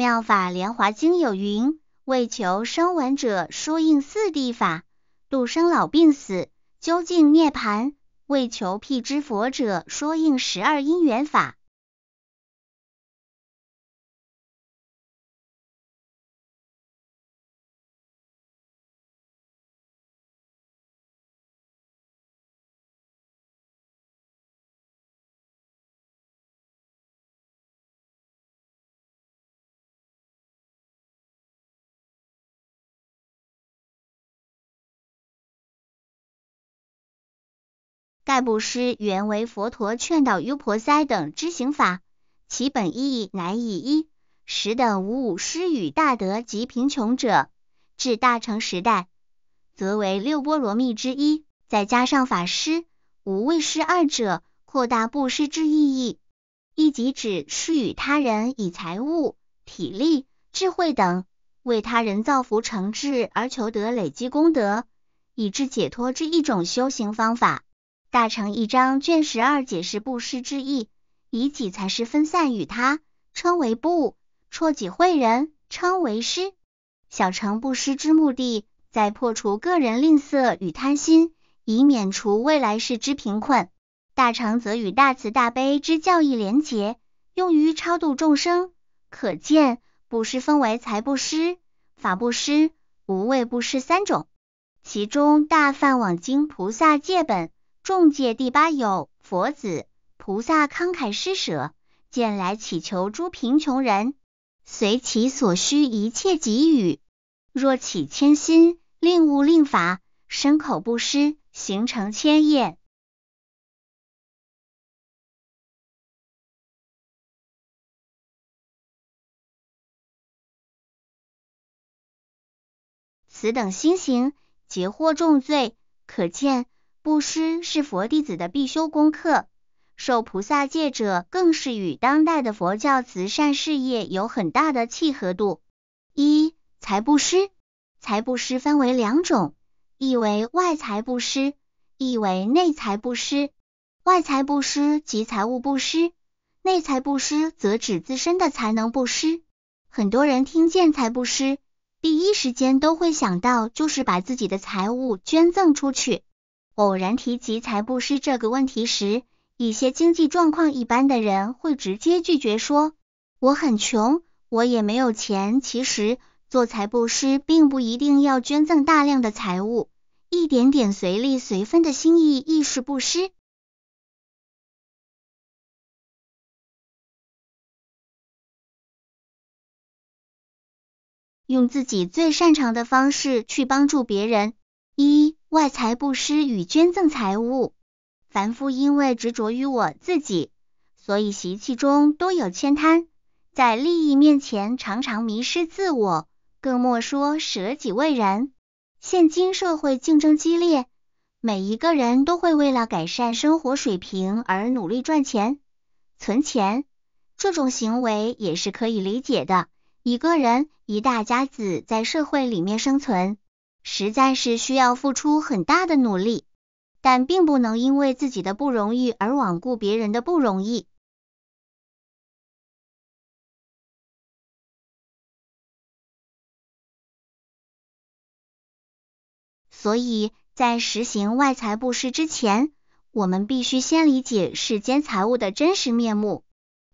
《妙法莲华经》有云：为求生闻者，说应四谛法，度生老病死，究竟涅槃；为求辟支佛者，说应十二因缘法。大布施原为佛陀劝导优婆塞等之行法，其本意乃以一、十等五五施与大德及贫穷者。至大乘时代，则为六波罗蜜之一，再加上法师、无畏师二者，扩大布施之意义。一即指施与他人以财物、体力、智慧等，为他人造福成智而求得累积功德，以致解脱之一种修行方法。大乘一章卷十二解释布施之意，以己财施分散与他，称为布；辍己惠人，称为施。小乘布施之目的，在破除个人吝啬与贪心，以免除未来世之贫困；大乘则与大慈大悲之教义连结，用于超度众生。可见，布施分为财布施、法布施、无畏布施三种。其中，《大梵网经》菩萨戒本。众界第八有佛子菩萨慷慨施舍，见来乞求诸贫穷人，随其所需一切给予。若起千心，令物令法，身口不施，形成千业。此等心行，劫获重罪，可见。布施是佛弟子的必修功课，受菩萨戒者更是与当代的佛教慈善事业有很大的契合度。一财布施，财布施分为两种，一为外财布施，一为内财布施。外财布施即财务布施，内财布施则指自身的才能布施。很多人听见财布施，第一时间都会想到就是把自己的财物捐赠出去。偶然提及财布施这个问题时，一些经济状况一般的人会直接拒绝说：“我很穷，我也没有钱。”其实，做财布施并不一定要捐赠大量的财物，一点点随力随分的心意亦是布施。用自己最擅长的方式去帮助别人。一外财布施与捐赠财物，凡夫因为执着于我自己，所以习气中多有悭贪，在利益面前常常迷失自我，更莫说舍己为人。现今社会竞争激烈，每一个人都会为了改善生活水平而努力赚钱、存钱，这种行为也是可以理解的。一个人、一大家子在社会里面生存。实在是需要付出很大的努力，但并不能因为自己的不容易而罔顾别人的不容易。所以在实行外财布施之前，我们必须先理解世间财物的真实面目。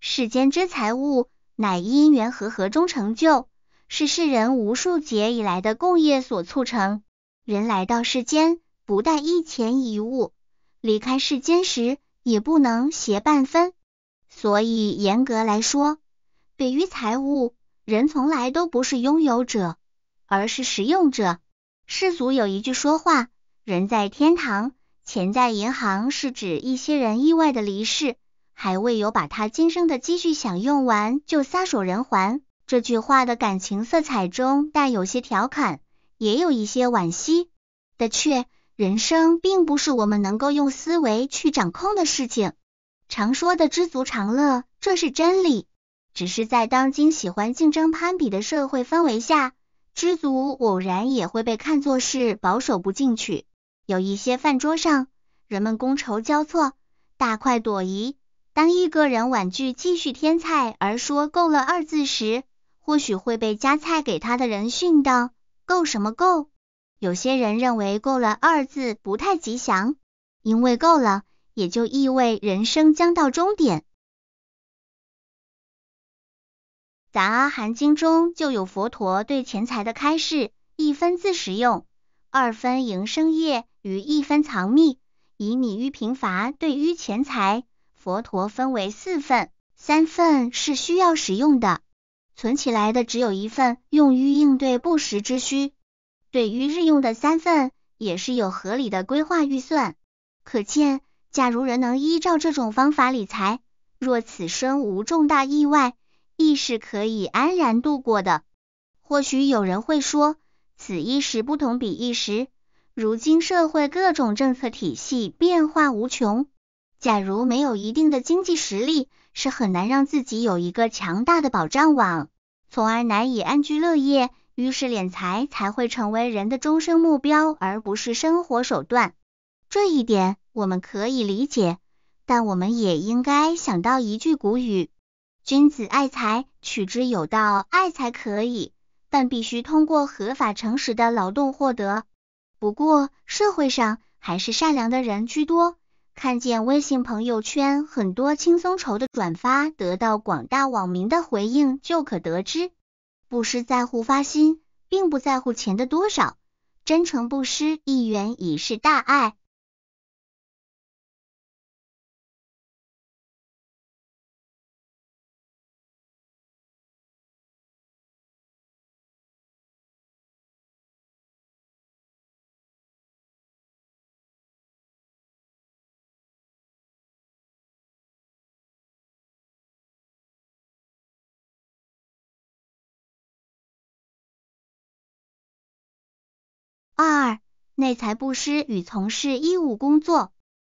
世间之财物，乃因缘和合中成就。是世人无数劫以来的共业所促成。人来到世间，不带一钱一物；离开世间时，也不能携半分。所以，严格来说，对于财物，人从来都不是拥有者，而是使用者。世俗有一句说话：“人在天堂，钱在银行”，是指一些人意外的离世，还未有把他今生的积蓄享用完就撒手人寰。这句话的感情色彩中带有些调侃，也有一些惋惜。的确，人生并不是我们能够用思维去掌控的事情。常说的知足常乐，这是真理。只是在当今喜欢竞争攀比的社会氛围下，知足偶然也会被看作是保守不进取。有一些饭桌上，人们觥筹交错，大快朵颐。当一个人婉拒继续添菜而说“够了”二字时，或许会被夹菜给他的人训到够什么够？有些人认为“够了”二字不太吉祥，因为“够了”也就意味人生将到终点。《杂阿含经》中就有佛陀对钱财的开示：一分自食用，二分营生业，与一分藏密。以你于贫乏对于钱财，佛陀分为四份，三份是需要使用的。存起来的只有一份，用于应对不时之需；对于日用的三份，也是有合理的规划预算。可见，假如人能依照这种方法理财，若此生无重大意外，亦是可以安然度过的。或许有人会说，此一时不同彼一时，如今社会各种政策体系变化无穷，假如没有一定的经济实力，是很难让自己有一个强大的保障网，从而难以安居乐业，于是敛财才会成为人的终生目标，而不是生活手段。这一点我们可以理解，但我们也应该想到一句古语：君子爱财，取之有道。爱财可以，但必须通过合法、诚实的劳动获得。不过，社会上还是善良的人居多。看见微信朋友圈很多“轻松筹”的转发，得到广大网民的回应，就可得知，不施在乎发心，并不在乎钱的多少，真诚布施一元已是大爱。二、内财布施与从事义务工作。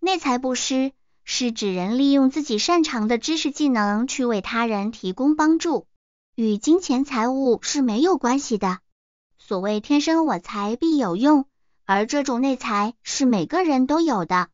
内财布施是指人利用自己擅长的知识技能去为他人提供帮助，与金钱财物是没有关系的。所谓天生我材必有用，而这种内财是每个人都有的。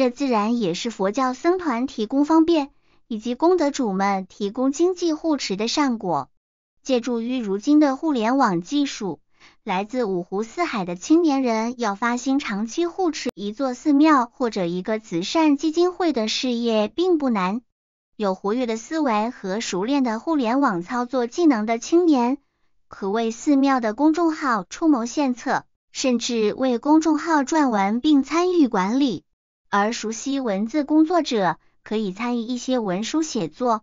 这自然也是佛教僧团提供方便，以及功德主们提供经济护持的善果。借助于如今的互联网技术，来自五湖四海的青年人要发心长期护持一座寺庙或者一个慈善基金会的事业并不难。有活跃的思维和熟练的互联网操作技能的青年，可为寺庙的公众号出谋献策，甚至为公众号撰文并参与管理。而熟悉文字工作者可以参与一些文书写作、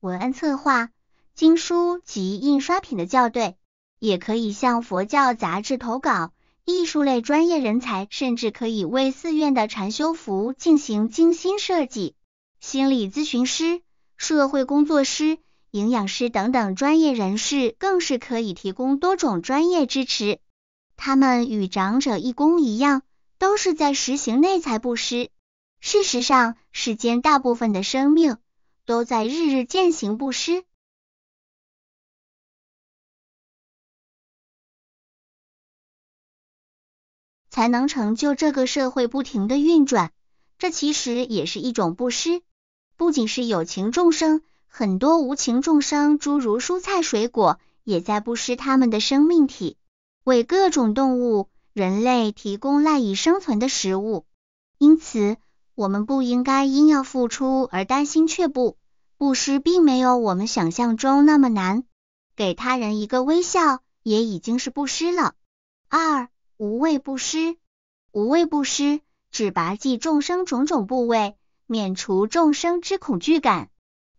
文案策划、经书及印刷品的校对，也可以向佛教杂志投稿。艺术类专业人才甚至可以为寺院的禅修服务进行精心设计。心理咨询师、社会工作师、营养师等等专业人士更是可以提供多种专业支持。他们与长者义工一样。都是在实行内财布施。事实上，世间大部分的生命都在日日践行布施，才能成就这个社会不停的运转。这其实也是一种布施。不仅是有情众生，很多无情众生，诸如蔬菜水果，也在布施他们的生命体，为各种动物。人类提供赖以生存的食物，因此我们不应该因要付出而担心却步。布施并没有我们想象中那么难，给他人一个微笑也已经是布施了。二无畏布施，无畏布施指拔济众生种种部位，免除众生之恐惧感，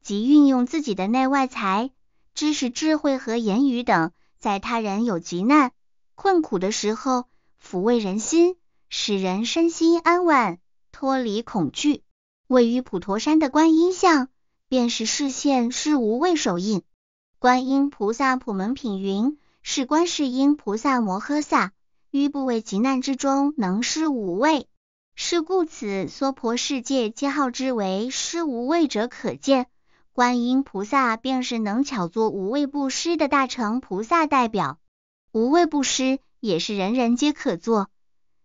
即运用自己的内外财、知识、智慧和言语等，在他人有急难、困苦的时候。抚慰人心，使人身心安稳，脱离恐惧。位于普陀山的观音像，便是示现是无畏手印。观音菩萨普门品云：“是观世音菩萨摩诃萨，于不畏极难之中，能施无畏。”是故此娑婆世界皆号之为施无畏者，可见观音菩萨便是能巧作无畏布施的大乘菩萨代表。无畏布施。也是人人皆可做，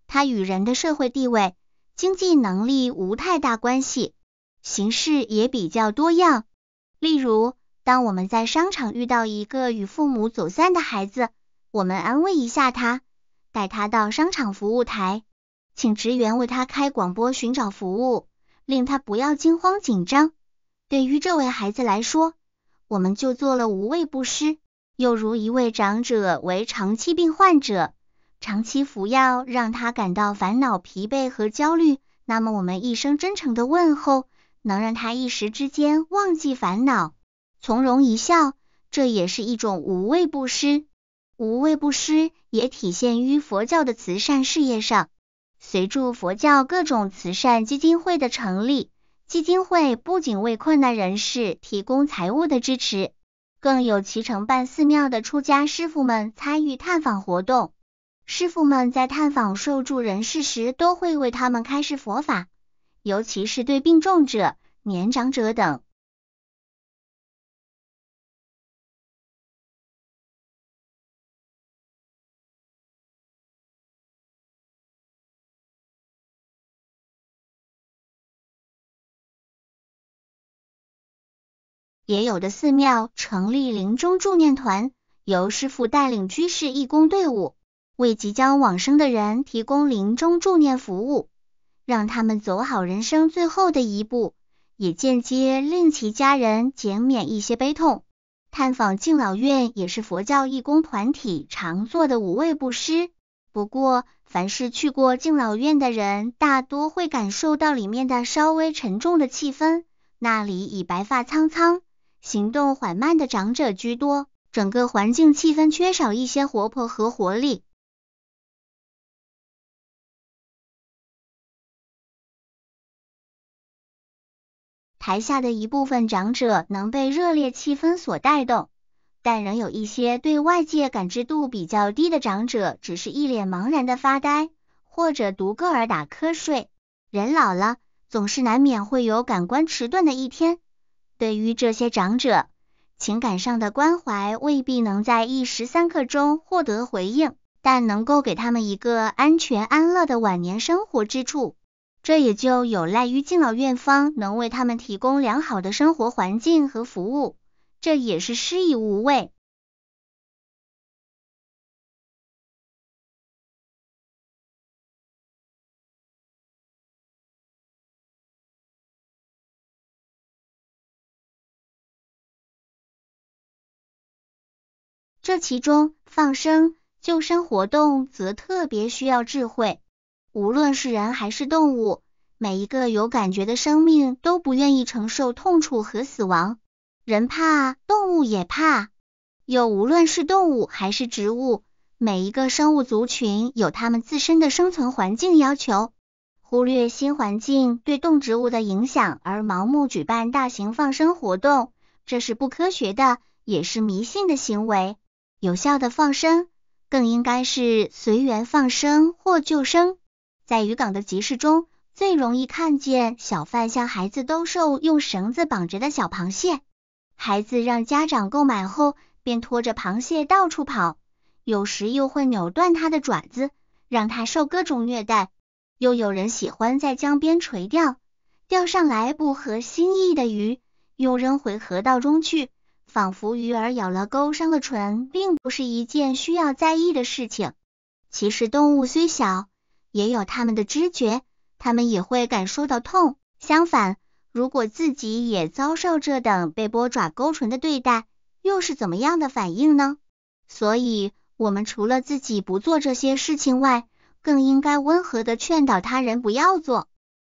它与人的社会地位、经济能力无太大关系，形式也比较多样。例如，当我们在商场遇到一个与父母走散的孩子，我们安慰一下他，带他到商场服务台，请职员为他开广播寻找服务，令他不要惊慌紧张。对于这位孩子来说，我们就做了无畏布施。又如一位长者为长期病患者，长期服药让他感到烦恼、疲惫和焦虑，那么我们一声真诚的问候，能让他一时之间忘记烦恼，从容一笑，这也是一种无畏布施。无畏布施也体现于佛教的慈善事业上。随助佛教各种慈善基金会的成立，基金会不仅为困难人士提供财务的支持。更有其承办寺庙的出家师傅们参与探访活动，师傅们在探访受助人士时，都会为他们开示佛法，尤其是对病重者、年长者等。也有的寺庙成立临终助念团，由师父带领居士义工队伍，为即将往生的人提供临终助念服务，让他们走好人生最后的一步，也间接令其家人减免一些悲痛。探访敬老院也是佛教义工团体常做的五畏布施。不过，凡是去过敬老院的人，大多会感受到里面的稍微沉重的气氛，那里已白发苍苍。行动缓慢的长者居多，整个环境气氛缺少一些活泼和活力。台下的一部分长者能被热烈气氛所带动，但仍有一些对外界感知度比较低的长者，只是一脸茫然的发呆，或者独个儿打瞌睡。人老了，总是难免会有感官迟钝的一天。对于这些长者，情感上的关怀未必能在一时三刻中获得回应，但能够给他们一个安全安乐的晚年生活之处，这也就有赖于敬老院方能为他们提供良好的生活环境和服务，这也是施以无畏。这其中，放生、救生活动则特别需要智慧。无论是人还是动物，每一个有感觉的生命都不愿意承受痛楚和死亡。人怕，动物也怕。又无论是动物还是植物，每一个生物族群有它们自身的生存环境要求。忽略新环境对动植物的影响而盲目举办大型放生活动，这是不科学的，也是迷信的行为。有效的放生，更应该是随缘放生或救生。在渔港的集市中，最容易看见小贩向孩子兜售用绳子绑着的小螃蟹，孩子让家长购买后，便拖着螃蟹到处跑，有时又会扭断它的爪子，让它受各种虐待。又有人喜欢在江边垂钓，钓上来不合心意的鱼，又扔回河道中去。仿佛鱼儿咬了钩，上了唇，并不是一件需要在意的事情。其实动物虽小，也有它们的知觉，它们也会感受到痛。相反，如果自己也遭受这等被波爪勾唇的对待，又是怎么样的反应呢？所以，我们除了自己不做这些事情外，更应该温和的劝导他人不要做。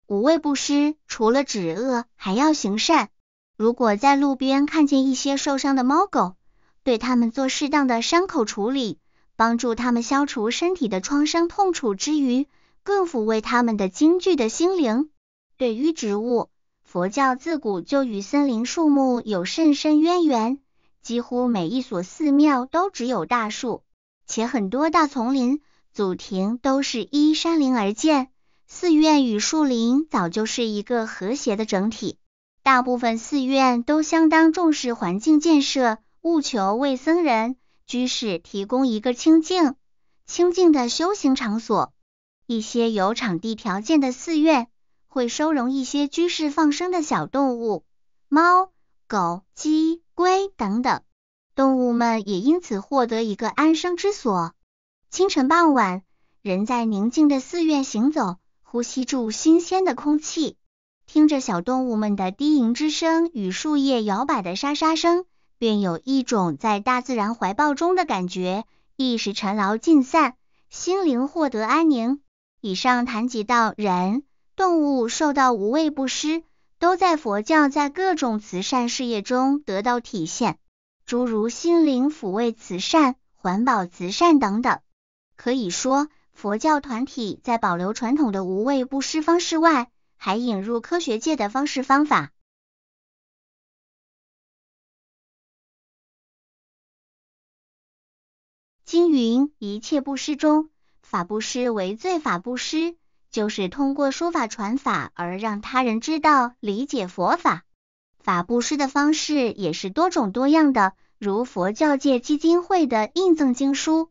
五味不施，除了止恶，还要行善。如果在路边看见一些受伤的猫狗，对它们做适当的伤口处理，帮助它们消除身体的创伤痛楚之余，更抚慰它们的惊惧的心灵。对于植物，佛教自古就与森林树木有甚深渊源，几乎每一所寺庙都只有大树，且很多大丛林祖庭都是依山林而建，寺院与树林早就是一个和谐的整体。大部分寺院都相当重视环境建设，务求为僧人、居士提供一个清净、清净的修行场所。一些有场地条件的寺院，会收容一些居士放生的小动物，猫、狗、鸡、龟等等，动物们也因此获得一个安生之所。清晨、傍晚，人在宁静的寺院行走，呼吸住新鲜的空气。听着小动物们的低吟之声与树叶摇摆的沙沙声，便有一种在大自然怀抱中的感觉，一时尘劳尽散，心灵获得安宁。以上谈及到人、动物受到无畏布施，都在佛教在各种慈善事业中得到体现，诸如心灵抚慰、慈善、环保慈善等等。可以说，佛教团体在保留传统的无畏布施方式外。还引入科学界的方式方法。经云：一切布施中，法布施为最。法布施就是通过说法传法，而让他人知道、理解佛法。法布施的方式也是多种多样的，如佛教界基金会的印赠经书。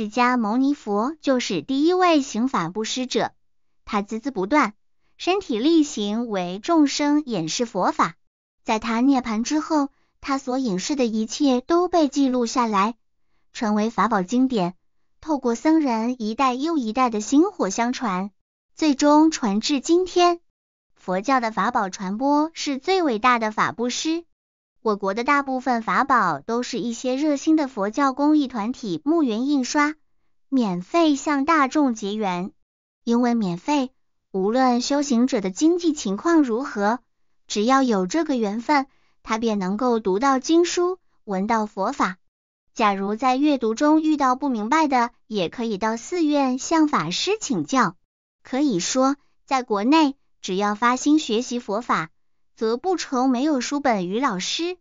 释迦牟尼佛就是第一位行法布施者，他孜孜不断，身体力行为众生演示佛法。在他涅盘之后，他所演示的一切都被记录下来，成为法宝经典。透过僧人一代又一代的薪火相传，最终传至今天。佛教的法宝传播是最伟大的法布施。我国的大部分法宝都是一些热心的佛教公益团体募园印刷。免费向大众结缘，因为免费，无论修行者的经济情况如何，只要有这个缘分，他便能够读到经书，闻到佛法。假如在阅读中遇到不明白的，也可以到寺院向法师请教。可以说，在国内，只要发心学习佛法，则不愁没有书本与老师。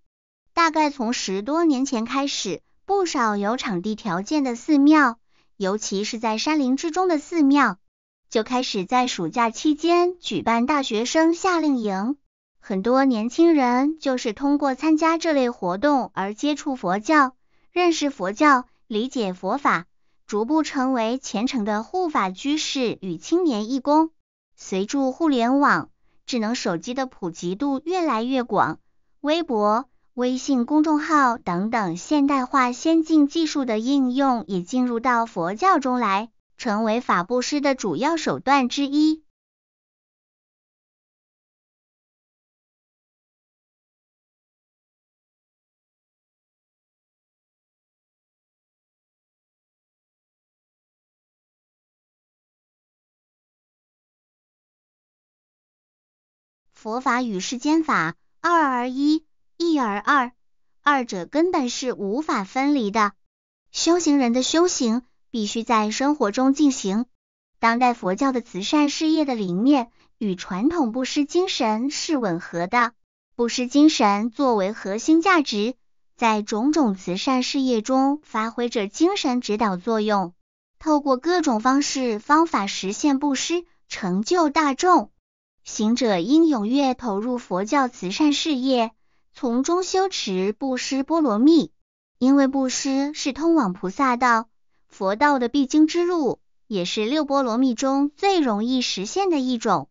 大概从十多年前开始，不少有场地条件的寺庙。尤其是在山林之中的寺庙，就开始在暑假期间举办大学生夏令营，很多年轻人就是通过参加这类活动而接触佛教、认识佛教、理解佛法，逐步成为虔诚的护法居士与青年义工。随着互联网、智能手机的普及度越来越广，微博。微信公众号等等现代化先进技术的应用也进入到佛教中来，成为法布施的主要手段之一。佛法与世间法，二二一。一而二，二者根本是无法分离的。修行人的修行必须在生活中进行。当代佛教的慈善事业的理念与传统布施精神是吻合的，布施精神作为核心价值，在种种慈善事业中发挥着精神指导作用。透过各种方式方法实现布施，成就大众。行者应踊跃投入佛教慈善事业。从中修持布施波罗蜜，因为布施是通往菩萨道、佛道的必经之路，也是六波罗蜜中最容易实现的一种。